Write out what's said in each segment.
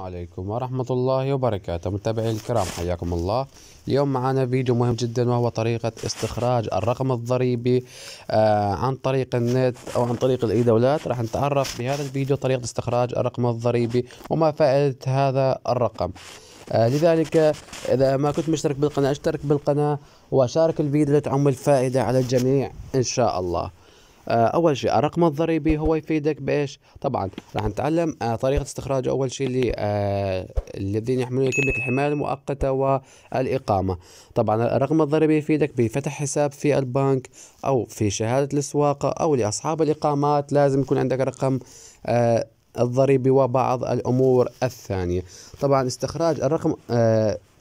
عليكم ورحمة الله وبركاته متابعي الكرام حياكم الله اليوم معنا فيديو مهم جدا وهو طريقة استخراج الرقم الضريبي آه، عن طريق النت أو عن طريق الإي دولات راح نتعرف بهذا الفيديو طريقة استخراج الرقم الضريبي وما فائدة هذا الرقم آه، لذلك إذا ما كنت مشترك بالقناة اشترك بالقناة وشارك الفيديو لتعم الفائدة على الجميع إن شاء الله آه، اول شيء الرقم الضريبي هو يفيدك بايش طبعا راح نتعلم آه، طريقه استخراج اول شيء اللي آه، الذين يحملون لك الحمايه المؤقته والاقامه طبعا الرقم الضريبي يفيدك بفتح حساب في البنك او في شهاده السواقه او لاصحاب الاقامات لازم يكون عندك رقم الضريبي وبعض الامور الثانيه طبعا استخراج الرقم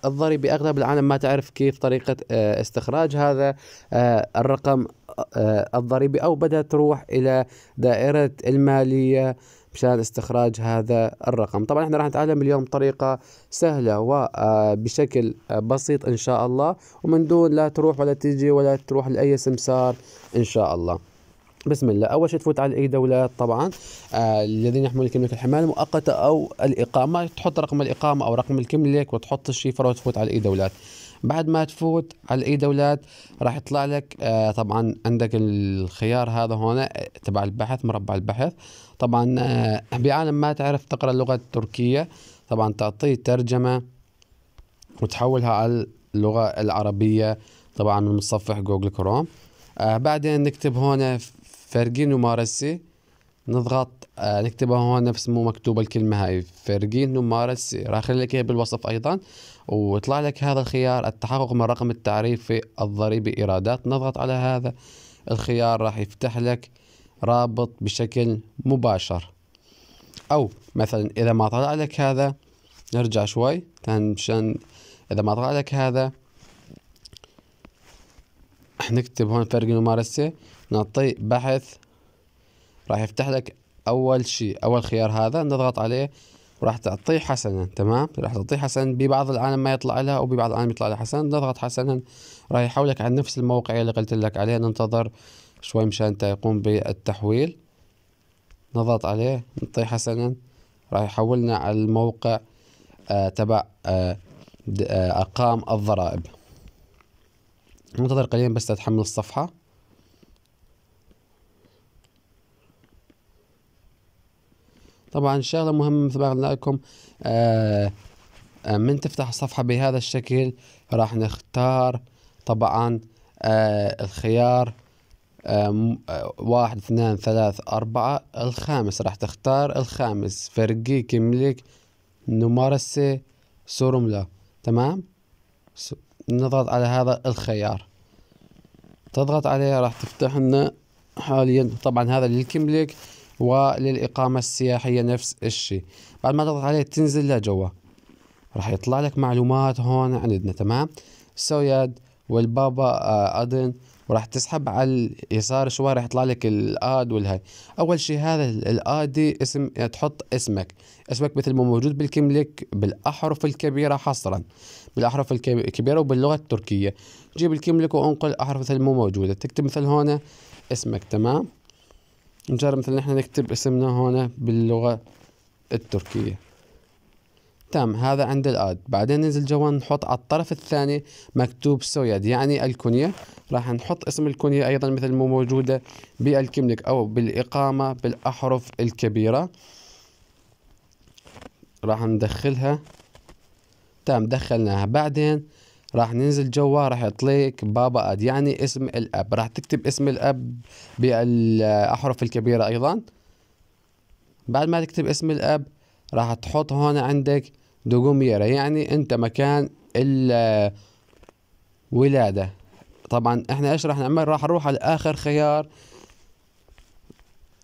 الضريبي اغلب العالم ما تعرف كيف طريقه استخراج هذا الرقم آه، الضريبي أو بدأت تروح إلى دائرة المالية مشان استخراج هذا الرقم طبعا احنا راح نتعلم اليوم طريقة سهلة وبشكل آه، بسيط إن شاء الله ومن دون لا تروح ولا تيجي ولا تروح لأي سمسار إن شاء الله بسم الله اول شيء تفوت على اي دولات طبعا آه الذين يحملون كلمه الحمايه المؤقته او الاقامه تحط رقم الاقامه او رقم الكملك وتحط الشيفر وتفوت على اي دولات بعد ما تفوت على اي دولات راح يطلع لك آه طبعا عندك الخيار هذا هنا آه، تبع البحث مربع البحث طبعا آه بعالم ما تعرف تقرا اللغه التركيه طبعا تعطيه ترجمه وتحولها على اللغه العربيه طبعا من متصفح جوجل كروم آه بعدين نكتب هنا فرجين ومارسي نضغط آه، نكتبها هون نفس مو مكتوبة الكلمة هاي فرقين نمارس راح لك هي بالوصف أيضا ويطلع لك هذا الخيار التحقق من التعريف التعريفي الضريبي إيرادات نضغط على هذا الخيار راح يفتح لك رابط بشكل مباشر أو مثلا إذا ما طلع لك هذا نرجع شوي تنشن إذا ما طلع لك هذا نكتب هون فرق ممارسة نعطي بحث راح يفتح لك اول شيء اول خيار هذا نضغط عليه وراح تعطيه حسنا تمام راح تعطيه حسنا ببعض العالم ما يطلع لها وببعض العالم يطلع لها حسنا نضغط حسنا راح يحولك على نفس الموقع اللي قلت لك عليه ننتظر شوي مشان يقوم بالتحويل نضغط عليه نعطيه حسنا راح يحولنا على الموقع آه تبع آه, آه، ارقام الضرائب ننتظر قليلا بس تتحمل الصفحه طبعا شغلة مهمة مثل ما قلنا لكم من تفتح الصفحة بهذا الشكل راح نختار طبعا آه، الخيار آه، آه، واحد اثنان ثلاث أربعة الخامس راح تختار الخامس فرقي كملك نمارسي سورملا تمام نضغط على هذا الخيار تضغط عليه راح تفتح لنا حاليا طبعا هذا للكملك وللإقامة السياحية نفس الشيء بعد ما تضغط عليه تنزل لجوا راح يطلع لك معلومات هون عندنا تمام سوياد والبابا آه، أدن وراح تسحب على اليسار شوي راح يطلع لك الاد والهاي اول شيء هذا الادي اسم تحط اسمك اسمك مثل ما موجود بالكملك بالاحرف الكبيره حصرا بالاحرف الكبيره وباللغه التركيه جيب الكملك وانقل احرف مثل ما موجوده تكتب مثل هون اسمك تمام نجرب مثلا احنا نكتب اسمنا هنا باللغة التركية تم هذا عند الاد بعدين ننزل جوا نحط على الطرف الثاني مكتوب سويد يعني الكنيه راح نحط اسم الكنيه ايضا مثل ما موجودة بالكملك او بالاقامة بالاحرف الكبيرة راح ندخلها تم دخلناها بعدين راح ننزل جوا راح يطليك بابا اد يعني اسم الاب راح تكتب اسم الاب بالاحرف الكبيره ايضا بعد ما تكتب اسم الاب راح تحط هون عندك دوغوميرا يعني انت مكان الولاده طبعا احنا ايش راح نعمل راح نروح على اخر خيار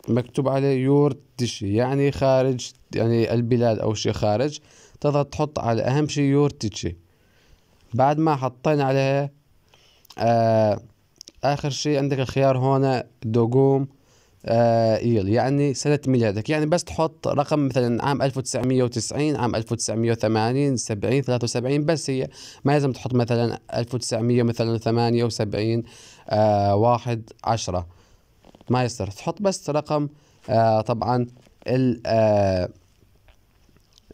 مكتوب عليه يور تشي يعني خارج يعني البلاد او شيء خارج تضغط تحط على اهم شيء يور تشي بعد ما حطينا عليها آه اخر شيء عندك الخيار هون دوغوم آه ايل يعني سنة ميلادك يعني بس تحط رقم مثلا عام 1990 عام 1980 70 73 بس هي ما لازم تحط مثلا 1900 مثلا 78 آه 1 10 ما يصير تحط بس رقم آه طبعا ال آه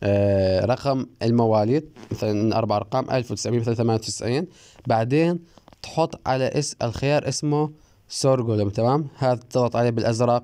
آه، رقم المواليد مثلا اربع ارقام 1998 بعدين تحط على اس الخيار اسمه سورغولم تمام هذا تضغط عليه بالازرق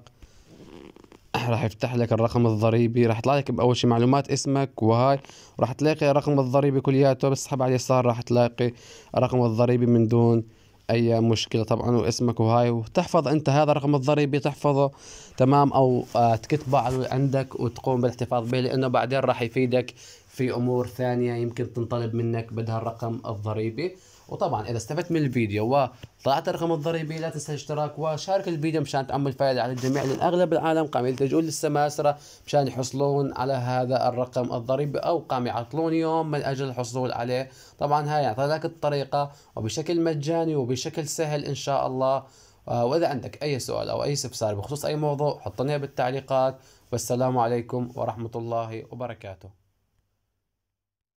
راح يفتح لك الرقم الضريبي راح يطلع لك باول شيء معلومات اسمك وهاي راح تلاقي الرقم الضريبي كلياته بس سحب على اليسار راح تلاقي الرقم الضريبي من دون اي مشكله طبعا واسمك وهاي وتحفظ انت هذا الرقم الضريبي تحفظه تمام او آه، تكتبه على عندك وتقوم بالاحتفاظ به لانه بعدين راح يفيدك في امور ثانيه يمكن تنطلب منك بدها الرقم الضريبي وطبعا اذا استفدت من الفيديو وطلعت الرقم الضريبي لا تنسى الاشتراك وشارك الفيديو مشان تعمل فائده على الجميع لان اغلب العالم قام يلتجئون للسماسره مشان يحصلون على هذا الرقم الضريبي او قام يعطلون يوم من اجل الحصول عليه طبعا هاي اعطيناك لك الطريقه وبشكل مجاني وبشكل سهل ان شاء الله آه، واذا عندك اي سؤال او اي استفسار بخصوص اي موضوع حطني بالتعليقات والسلام عليكم ورحمه الله وبركاته